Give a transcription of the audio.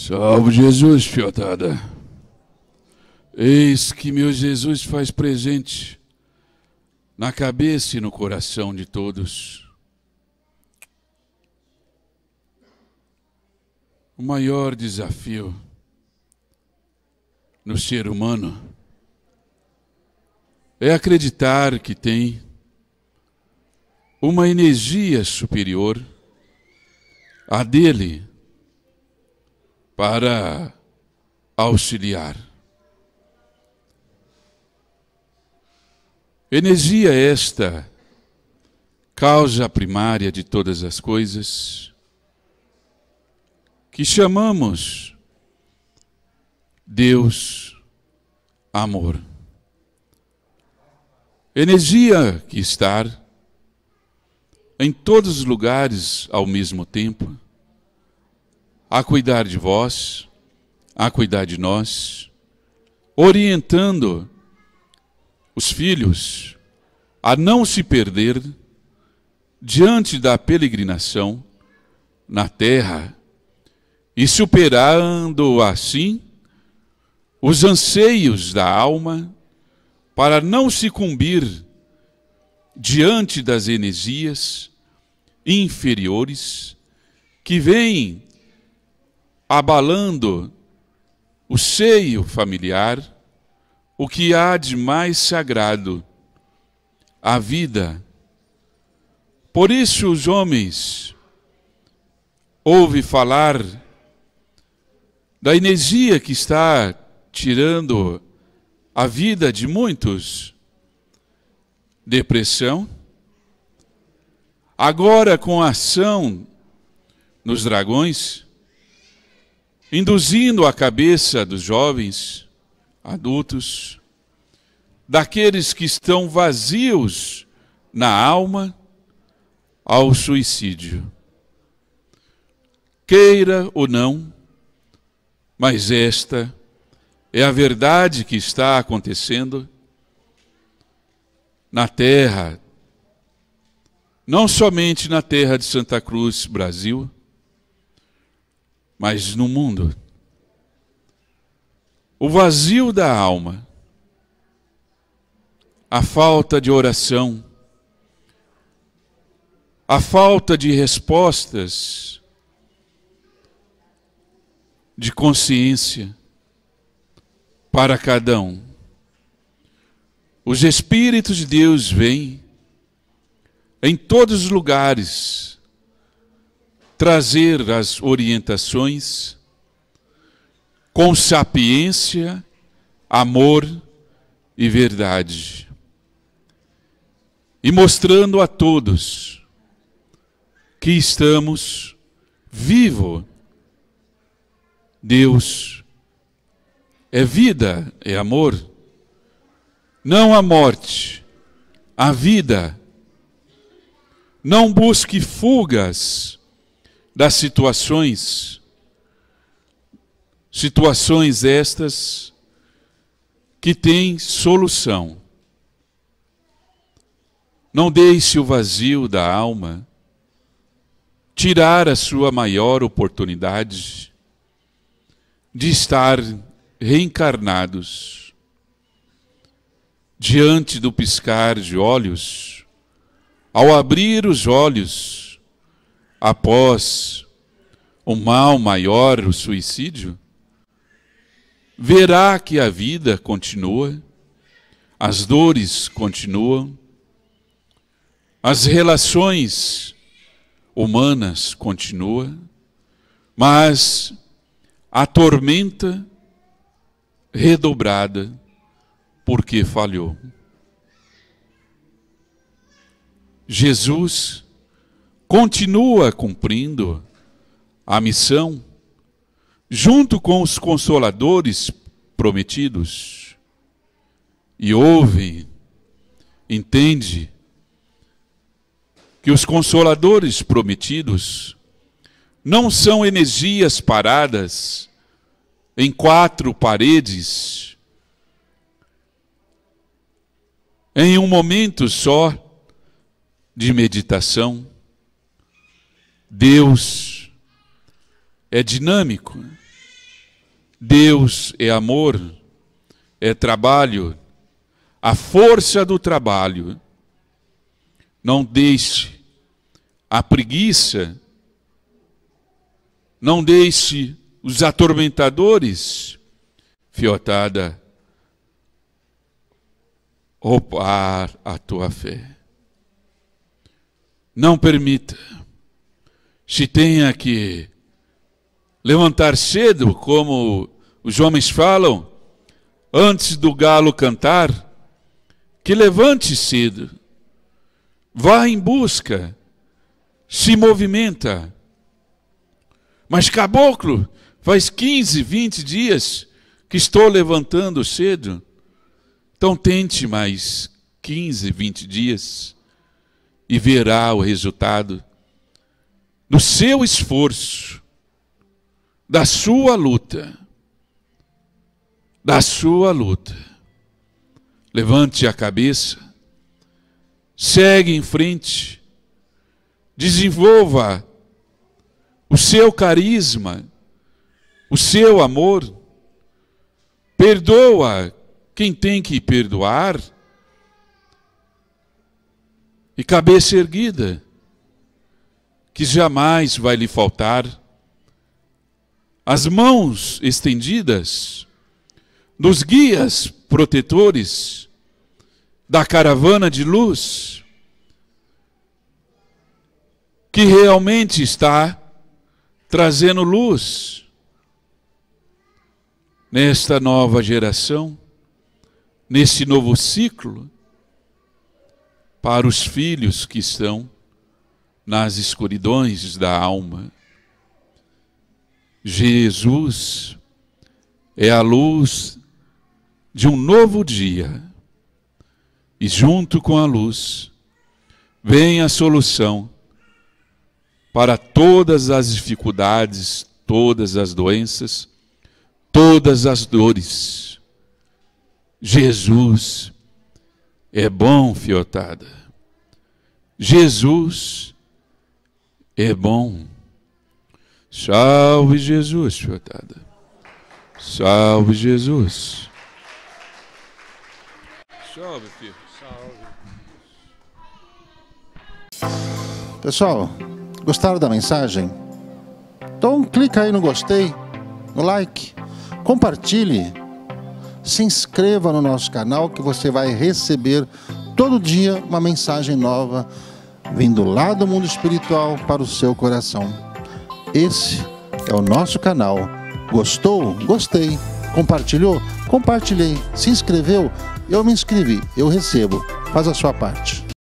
Salve Jesus, fiotada. Eis que meu Jesus faz presente na cabeça e no coração de todos. O maior desafio no ser humano é acreditar que tem uma energia superior à dele para auxiliar. Energia é esta, causa primária de todas as coisas, que chamamos Deus amor. Energia que está em todos os lugares ao mesmo tempo a cuidar de vós, a cuidar de nós, orientando os filhos a não se perder diante da peregrinação na terra e superando assim os anseios da alma para não sucumbir diante das energias inferiores que vêm abalando o seio familiar, o que há de mais sagrado, a vida. Por isso os homens ouvem falar da energia que está tirando a vida de muitos. Depressão. Agora com a ação nos dragões, induzindo a cabeça dos jovens, adultos, daqueles que estão vazios na alma ao suicídio. Queira ou não, mas esta é a verdade que está acontecendo na terra, não somente na terra de Santa Cruz, Brasil, mas no mundo. O vazio da alma, a falta de oração, a falta de respostas, de consciência para cada um. Os Espíritos de Deus vêm em todos os lugares trazer as orientações com sapiência, amor e verdade. E mostrando a todos que estamos vivo. Deus é vida, é amor. Não a morte, a vida. Não busque fugas das situações, situações estas que têm solução. Não deixe o vazio da alma tirar a sua maior oportunidade de estar reencarnados diante do piscar de olhos, ao abrir os olhos, após o mal maior, o suicídio, verá que a vida continua, as dores continuam, as relações humanas continuam, mas a tormenta redobrada porque falhou. Jesus continua cumprindo a missão junto com os consoladores prometidos e ouve, entende que os consoladores prometidos não são energias paradas em quatro paredes, em um momento só de meditação Deus é dinâmico. Deus é amor, é trabalho. A força do trabalho. Não deixe a preguiça, não deixe os atormentadores, fiotada, opar a tua fé. Não permita se tenha que levantar cedo, como os homens falam, antes do galo cantar, que levante cedo, vá em busca, se movimenta. Mas caboclo, faz 15, 20 dias que estou levantando cedo, então tente mais 15, 20 dias e verá o resultado do seu esforço, da sua luta, da sua luta. Levante a cabeça, segue em frente, desenvolva o seu carisma, o seu amor, perdoa quem tem que perdoar, e cabeça erguida que jamais vai lhe faltar, as mãos estendidas dos guias protetores da caravana de luz, que realmente está trazendo luz nesta nova geração, nesse novo ciclo, para os filhos que estão nas escuridões da alma. Jesus é a luz de um novo dia, e junto com a luz vem a solução para todas as dificuldades, todas as doenças, todas as dores. Jesus é bom, fiotada. Jesus é bom. Salve Jesus, fiotada. Salve Jesus. Salve, filho. Salve. Pessoal, gostaram da mensagem? Então clica aí no gostei, no like, compartilhe, se inscreva no nosso canal que você vai receber todo dia uma mensagem nova vindo lá do mundo espiritual para o seu coração. Esse é o nosso canal. Gostou? Gostei. Compartilhou? Compartilhei. Se inscreveu? Eu me inscrevi. Eu recebo. Faz a sua parte.